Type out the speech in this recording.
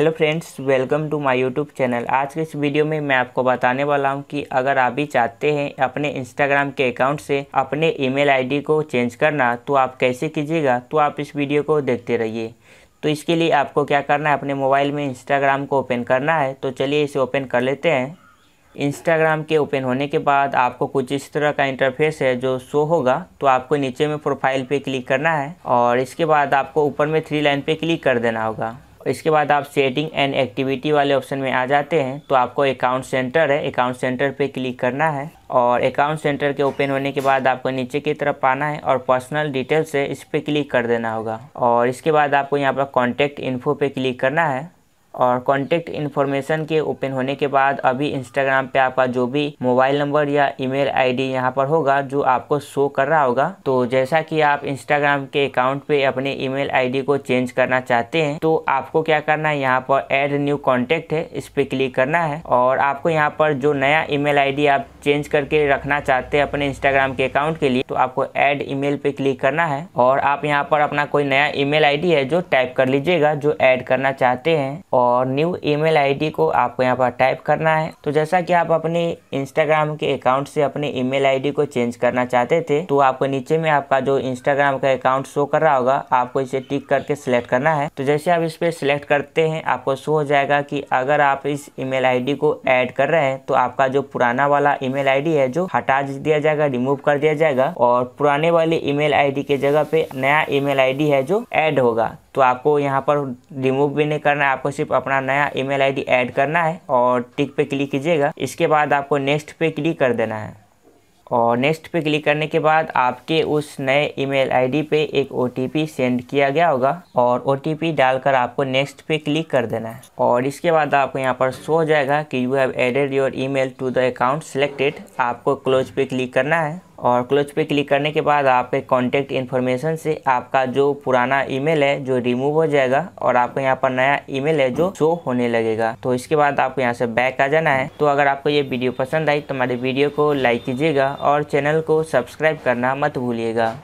hello friends welcome to my YouTube channel आज के इस वीडियो में मैं आपको बताने वाला हूं कि अगर आप भी चाहते हैं अपने इंस्टाग्राम के अकाउंट से अपने ईमेल आईडी को चेंज करना तो आप कैसे कीजिएगा तो आप इस वीडियो को देखते रहिए तो इसके लिए आपको क्या करना है अपने मोबाइल में इंस्टाग्राम को ओपन करना है तो चलिए इसे ओपन कर लेते हैं इंस्टाग्राम के ओपन होने के बाद आपको कुछ इस तरह का इंटरफेस है जो शो होगा तो आपको नीचे में प्रोफाइल पर क्लिक करना है और इसके बाद आपको ऊपर में थ्री लाइन पर क्लिक कर देना होगा इसके बाद आप सेटिंग एंड एक्टिविटी वाले ऑप्शन में आ जाते हैं तो आपको अकाउंट सेंटर है अकाउंट सेंटर पे क्लिक करना है और अकाउंट सेंटर के ओपन होने के बाद आपको नीचे की तरफ आना है और पर्सनल डिटेल्स है इस पर क्लिक कर देना होगा और इसके बाद आपको यहाँ पर कॉन्टैक्ट इन्फो पे क्लिक करना है और कॉन्टैक्ट इन्फॉर्मेशन के ओपन होने के बाद अभी इंस्टाग्राम पे आपका जो भी मोबाइल नंबर या ईमेल आईडी यहाँ पर होगा जो आपको शो कर रहा होगा तो जैसा कि आप इंस्टाग्राम के अकाउंट पे अपने ईमेल आईडी को चेंज करना चाहते हैं तो आपको क्या करना है यहाँ पर ऐड न्यू कॉन्टैक्ट है इस पर क्लिक करना है और आपको यहाँ पर जो नया ई मेल आप चेंज करके रखना चाहते हैं अपने इंस्टाग्राम के अकाउंट के लिए तो आपको एड ई पे क्लिक करना है और आप यहाँ पर अपना कोई नया ई मेल है जो टाइप कर लीजिएगा जो एड करना चाहते हैं और न्यू ईमेल आईडी को आपको यहाँ पर टाइप करना है तो जैसा कि आप अपने इंस्टाग्राम के अकाउंट से अपने ईमेल आईडी को चेंज करना चाहते थे तो आपको नीचे में आपका जो इंस्टाग्राम का अकाउंट शो कर रहा होगा आपको इसे टिक करके सिलेक्ट करना है तो जैसे आप इस पर सिलेक्ट करते हैं आपको शो हो जाएगा कि अगर आप इस ई मेल को ऐड कर रहे हैं तो आपका जो पुराना वाला ई मेल है जो हटा दिया जाएगा रिमूव कर दिया जाएगा और पुराने वाले ई मेल के जगह पे नया ई मेल है जो ऐड होगा तो आपको यहाँ पर रिमूव भी नहीं करना है आपको सिर्फ सिर्फ अपना नया ईमेल आईडी ऐड करना है और टिक पे क्लिक कीजिएगा इसके बाद आपको नेक्स्ट पे क्लिक कर देना है और नेक्स्ट पे क्लिक करने के बाद आपके उस नए ईमेल आईडी पे एक ओ सेंड किया गया होगा और ओ डालकर आपको नेक्स्ट पे क्लिक कर देना है और इसके बाद आपको यहाँ पर शो जाएगा कि you have added your email to the account selected आपको क्लोज पे क्लिक करना है और क्लोज पे क्लिक करने के बाद आपके कॉन्टैक्ट इन्फॉर्मेशन से आपका जो पुराना ईमेल है जो रिमूव हो जाएगा और आपको यहाँ पर नया ईमेल है जो शो होने लगेगा तो इसके बाद आपको यहाँ से बैक आ जाना है तो अगर आपको ये वीडियो पसंद आई तो हमारे वीडियो को लाइक कीजिएगा और चैनल को सब्सक्राइब करना मत भूलिएगा